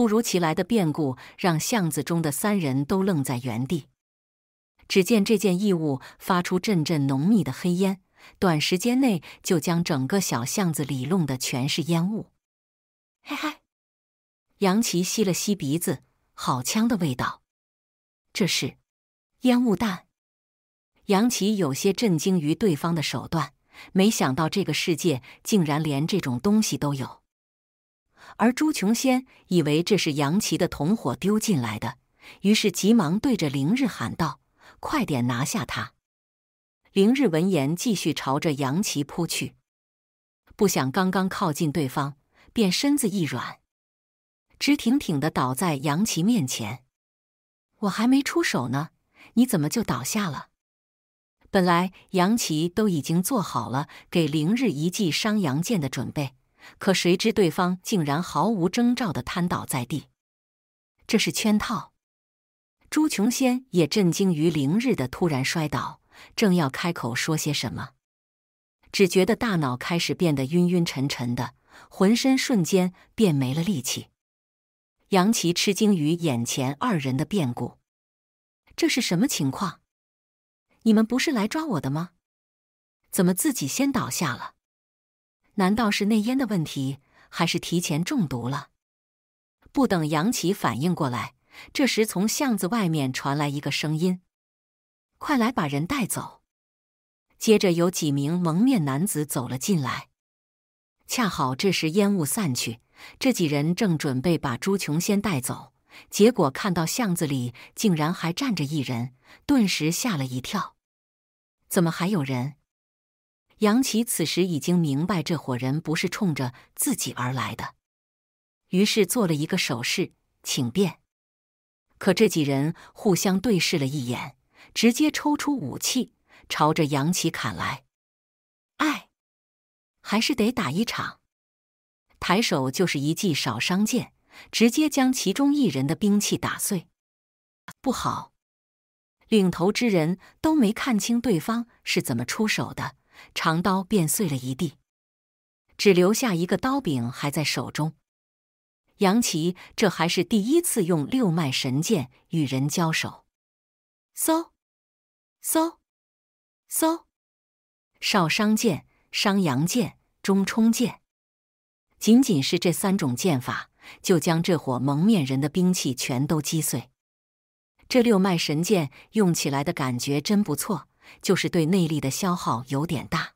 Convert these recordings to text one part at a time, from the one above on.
突如其来的变故让巷子中的三人都愣在原地。只见这件异物发出阵阵浓密的黑烟，短时间内就将整个小巷子里弄得全是烟雾。嘿嘿，杨奇吸了吸鼻子，好呛的味道，这是烟雾弹。杨奇有些震惊于对方的手段，没想到这个世界竟然连这种东西都有。而朱琼仙以为这是杨奇的同伙丢进来的，于是急忙对着凌日喊道：“快点拿下他！”凌日闻言，继续朝着杨奇扑去，不想刚刚靠近对方，便身子一软，直挺挺的倒在杨奇面前。“我还没出手呢，你怎么就倒下了？”本来杨奇都已经做好了给凌日一记伤阳剑的准备。可谁知，对方竟然毫无征兆地瘫倒在地。这是圈套！朱琼仙也震惊于凌日的突然摔倒，正要开口说些什么，只觉得大脑开始变得晕晕沉沉的，浑身瞬间便没了力气。杨琪吃惊于眼前二人的变故，这是什么情况？你们不是来抓我的吗？怎么自己先倒下了？难道是内烟的问题，还是提前中毒了？不等杨奇反应过来，这时从巷子外面传来一个声音：“快来把人带走！”接着有几名蒙面男子走了进来。恰好这时烟雾散去，这几人正准备把朱琼先带走，结果看到巷子里竟然还站着一人，顿时吓了一跳：“怎么还有人？”杨奇此时已经明白这伙人不是冲着自己而来的，于是做了一个手势：“请便。”可这几人互相对视了一眼，直接抽出武器朝着杨奇砍来。哎，还是得打一场。抬手就是一记少伤剑，直接将其中一人的兵器打碎。不好，领头之人都没看清对方是怎么出手的。长刀便碎了一地，只留下一个刀柄还在手中。杨奇这还是第一次用六脉神剑与人交手。嗖，嗖，嗖！少商剑、商阳剑、中冲剑，仅仅是这三种剑法，就将这伙蒙面人的兵器全都击碎。这六脉神剑用起来的感觉真不错。就是对内力的消耗有点大。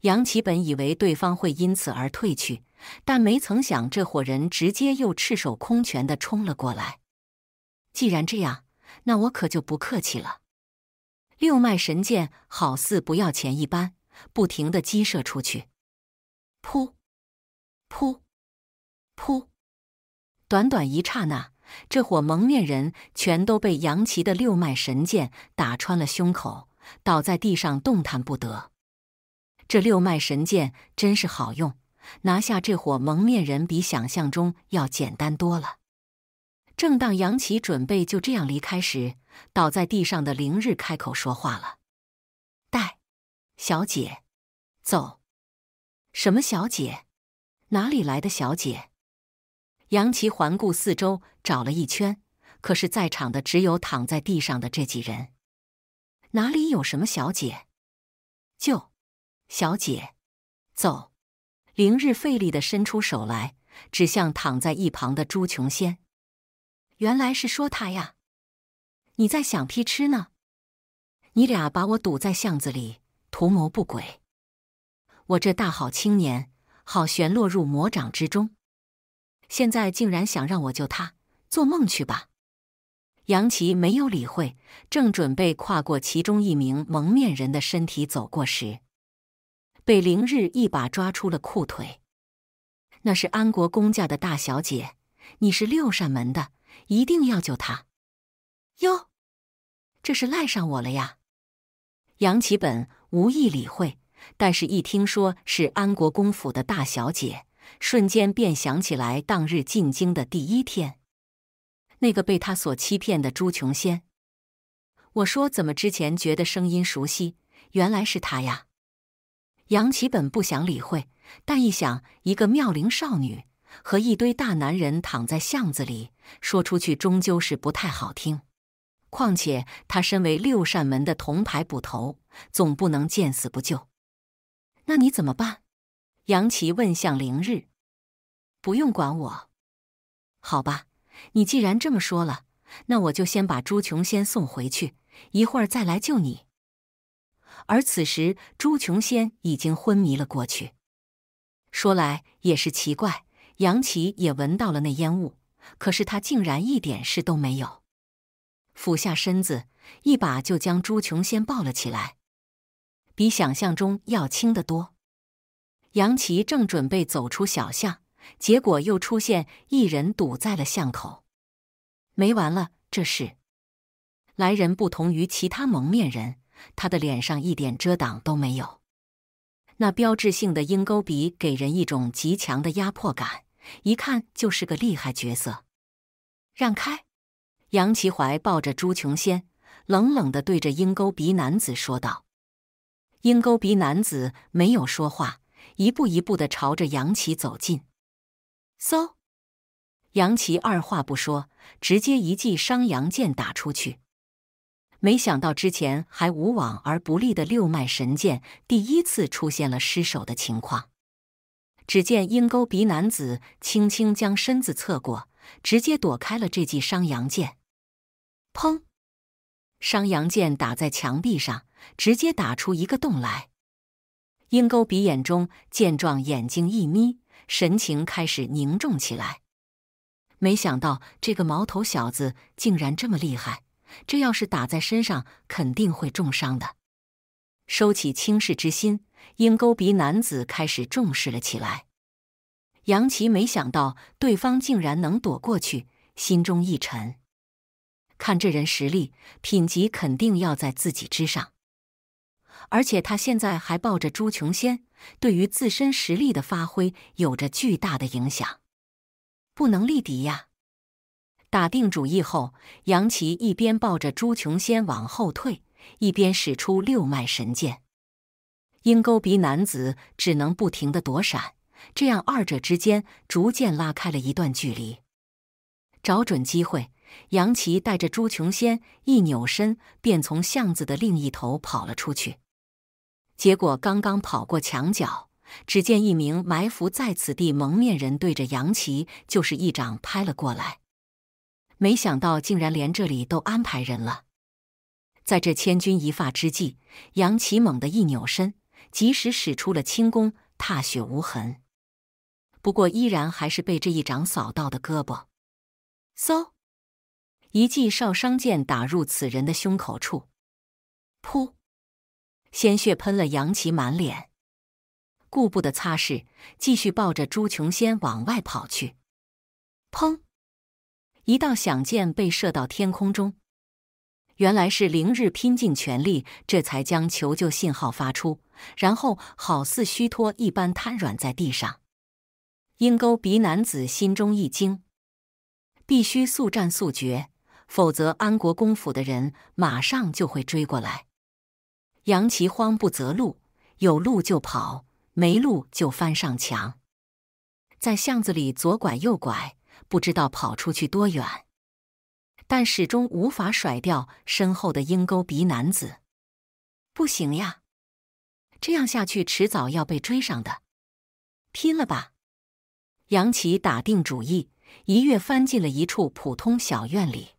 杨奇本以为对方会因此而退去，但没曾想这伙人直接又赤手空拳的冲了过来。既然这样，那我可就不客气了。六脉神剑好似不要钱一般，不停的击射出去。噗，噗，噗！短短一刹那。这伙蒙面人全都被杨奇的六脉神剑打穿了胸口，倒在地上动弹不得。这六脉神剑真是好用，拿下这伙蒙面人比想象中要简单多了。正当杨奇准备就这样离开时，倒在地上的灵日开口说话了：“带小姐走？什么小姐？哪里来的小姐？”杨奇环顾四周，找了一圈，可是，在场的只有躺在地上的这几人，哪里有什么小姐？就，小姐，走！凌日费力的伸出手来，指向躺在一旁的朱琼仙。原来是说他呀！你在想屁吃呢？你俩把我堵在巷子里，图谋不轨，我这大好青年，好悬落入魔掌之中。现在竟然想让我救他，做梦去吧！杨奇没有理会，正准备跨过其中一名蒙面人的身体走过时，被凌日一把抓出了裤腿。那是安国公家的大小姐，你是六扇门的，一定要救她。哟，这是赖上我了呀！杨奇本无意理会，但是一听说是安国公府的大小姐。瞬间便想起来当日进京的第一天，那个被他所欺骗的朱琼仙。我说怎么之前觉得声音熟悉，原来是他呀！杨奇本不想理会，但一想，一个妙龄少女和一堆大男人躺在巷子里，说出去终究是不太好听。况且他身为六扇门的铜牌捕头，总不能见死不救。那你怎么办？杨琪问向凌日：“不用管我，好吧？你既然这么说了，那我就先把朱琼仙送回去，一会儿再来救你。”而此时，朱琼仙已经昏迷了过去。说来也是奇怪，杨琪也闻到了那烟雾，可是他竟然一点事都没有。俯下身子，一把就将朱琼仙抱了起来，比想象中要轻得多。杨奇正准备走出小巷，结果又出现一人堵在了巷口，没完了！这是，来人不同于其他蒙面人，他的脸上一点遮挡都没有，那标志性的鹰钩鼻给人一种极强的压迫感，一看就是个厉害角色。让开！杨奇怀抱着朱琼仙，冷冷地对着鹰钩鼻男子说道。鹰钩鼻男子没有说话。一步一步的朝着杨奇走近，嗖！杨奇二话不说，直接一记伤阳剑打出去。没想到之前还无往而不利的六脉神剑，第一次出现了失手的情况。只见鹰钩鼻男子轻轻将身子侧过，直接躲开了这记伤阳剑。砰！伤阳剑打在墙壁上，直接打出一个洞来。鹰钩鼻眼中见状，眼睛一眯，神情开始凝重起来。没想到这个毛头小子竟然这么厉害，这要是打在身上，肯定会重伤的。收起轻视之心，鹰钩鼻男子开始重视了起来。杨奇没想到对方竟然能躲过去，心中一沉，看这人实力品级，肯定要在自己之上。而且他现在还抱着朱琼仙，对于自身实力的发挥有着巨大的影响，不能力敌呀！打定主意后，杨奇一边抱着朱琼仙往后退，一边使出六脉神剑。鹰钩鼻男子只能不停的躲闪，这样二者之间逐渐拉开了一段距离。找准机会，杨奇带着朱琼仙一扭身，便从巷子的另一头跑了出去。结果刚刚跑过墙角，只见一名埋伏在此地蒙面人对着杨奇就是一掌拍了过来。没想到竟然连这里都安排人了。在这千钧一发之际，杨奇猛的一扭身，及时使出了轻功踏雪无痕。不过依然还是被这一掌扫到的胳膊。嗖，一记少伤剑打入此人的胸口处。噗。鲜血喷了杨奇满脸，顾不得擦拭，继续抱着朱琼仙往外跑去。砰！一道响箭被射到天空中，原来是凌日拼尽全力，这才将求救信号发出，然后好似虚脱一般瘫软在地上。鹰钩鼻男子心中一惊，必须速战速决，否则安国公府的人马上就会追过来。杨琪慌不择路，有路就跑，没路就翻上墙，在巷子里左拐右拐，不知道跑出去多远，但始终无法甩掉身后的鹰钩鼻男子。不行呀，这样下去迟早要被追上的，拼了吧！杨奇打定主意，一跃翻进了一处普通小院里，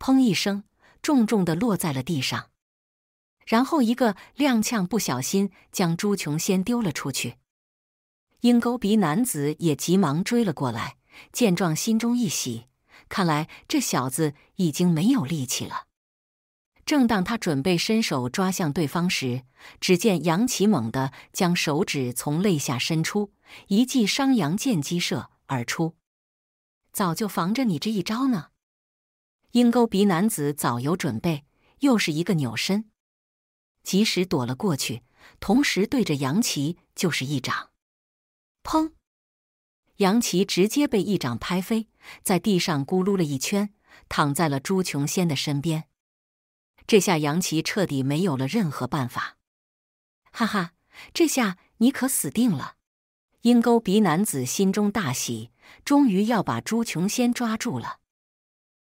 砰一声，重重的落在了地上。然后一个踉跄，不小心将朱琼先丢了出去。鹰钩鼻男子也急忙追了过来，见状心中一喜，看来这小子已经没有力气了。正当他准备伸手抓向对方时，只见杨奇猛地将手指从肋下伸出，一记伤阳剑击射而出。早就防着你这一招呢！鹰钩鼻男子早有准备，又是一个扭身。及时躲了过去，同时对着杨琪就是一掌，砰！杨琪直接被一掌拍飞，在地上咕噜了一圈，躺在了朱琼仙的身边。这下杨琪彻底没有了任何办法。哈哈，这下你可死定了！鹰钩鼻男子心中大喜，终于要把朱琼仙抓住了。